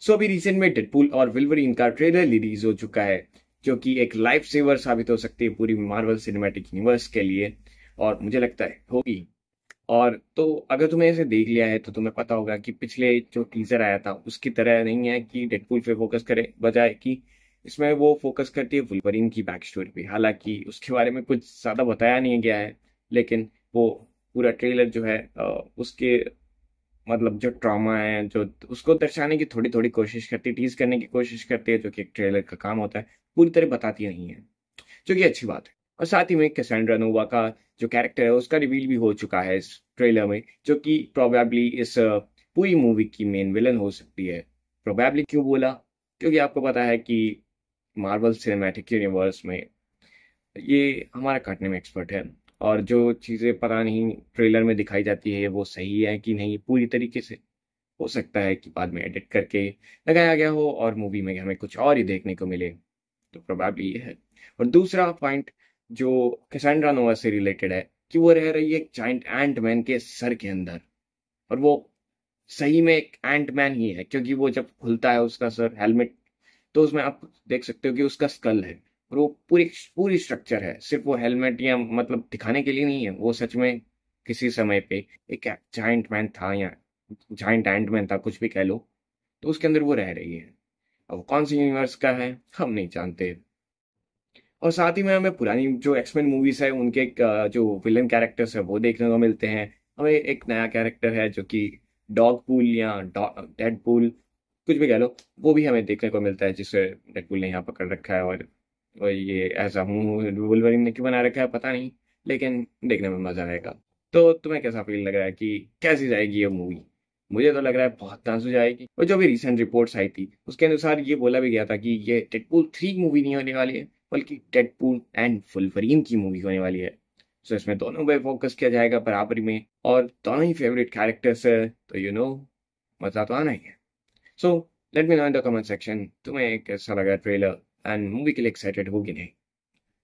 सो अभी रिसेंट में डेडपुल और विल्वरीन का ट्रेलर रिलीज हो चुका है जो कि एक लाइफ सेवर साबित हो सकती है पूरी मार्वल सिनेमेटिक यूनिवर्स के लिए और मुझे लगता है होगी और तो अगर तुमने इसे देख लिया है तो तुम्हें पता होगा कि पिछले जो टीजर आया था उसकी तरह नहीं है कि डेडपुल पे फोकस करे बजाय कि इसमें वो फोकस करती है वुलवरीन की बैक स्टोरी पे हालांकि उसके बारे में कुछ ज़्यादा बताया नहीं गया है लेकिन वो पूरा ट्रेलर जो है उसके मतलब जो ट्रामा है जो उसको दर्शाने की थोड़ी थोड़ी कोशिश करती है टीज करने की कोशिश करती है जो कि एक ट्रेलर का काम होता है पूरी तरह बताती नहीं है जो कि अच्छी बात है और साथ ही में कैसेंड्रा नोवा का जो कैरेक्टर है उसका रिवील भी हो चुका है इस ट्रेलर में जो कि प्रोबेबली इस पूरी मूवी की मेन विलन हो सकती है प्रोबेबली क्यों बोला क्योंकि आपको पता है कि मार्बल सिनेमैटिक यूनिवर्स में ये हमारा काटने में एक्सपर्ट है और जो चीज़ें पता नहीं ट्रेलर में दिखाई जाती है वो सही है कि नहीं पूरी तरीके से हो सकता है कि बाद में एडिट करके लगाया गया हो और मूवी में हमें कुछ और ही देखने को मिले तो प्रोबेबली ये है और दूसरा पॉइंट जो कैसेंड्रा नोवा से रिलेटेड है कि वो रह रही है एक जाइंट एंट मैन के सर के अंदर और वो सही में एक एंट मैन ही है क्योंकि वो जब खुलता है उसका सर हेलमेट तो उसमें आप देख सकते हो कि उसका स्कल है और वो पूरी पूरी स्ट्रक्चर है सिर्फ वो हेलमेट या मतलब दिखाने के लिए नहीं है वो सच में किसी समय पे एक जाइंट मैन था या जाइंट एंड मैन था कुछ भी कह लो तो उसके अंदर वो रह रही है अब कौन सी यूनिवर्स का है हम नहीं जानते और साथ ही में हमें पुरानी जो एक्समैन मूवीज है उनके जो विलन कैरेक्टर्स है वो देखने को मिलते हैं हमें एक नया कैरेक्टर है जो कि डॉग पूल या डेड पूल कुछ भी कह लो वो भी हमें देखने को मिलता है जिसे डेड पूल ने यहाँ पकड़ रखा है और और ये ऐसा मुंह वुल्वरिन ने क्यों बना रखा है पता नहीं लेकिन देखने में मज़ा आएगा तो तुम्हें कैसा फील लग रहा है कि कैसी जाएगी ये मूवी मुझे तो लग रहा है बहुत तंज हो जाएगी और जो भी रिसेंट रिपोर्ट्स आई थी उसके अनुसार ये बोला भी गया था कि ये टेटपुल थ्री मूवी नहीं होने वाली है बल्कि टेटपुल एंड फुलवरीन की मूवी होने वाली है सो इसमें दोनों पर फोकस किया जाएगा बराबरी में और दोनों ही फेवरेट कैरेक्टर्स है तो यू नो मज़ा तो आना ही है so let me know in the comment section तुम्हें कैसा लगा trailer and movie kill excited who can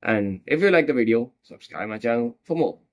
And if you like the video, subscribe my channel for more.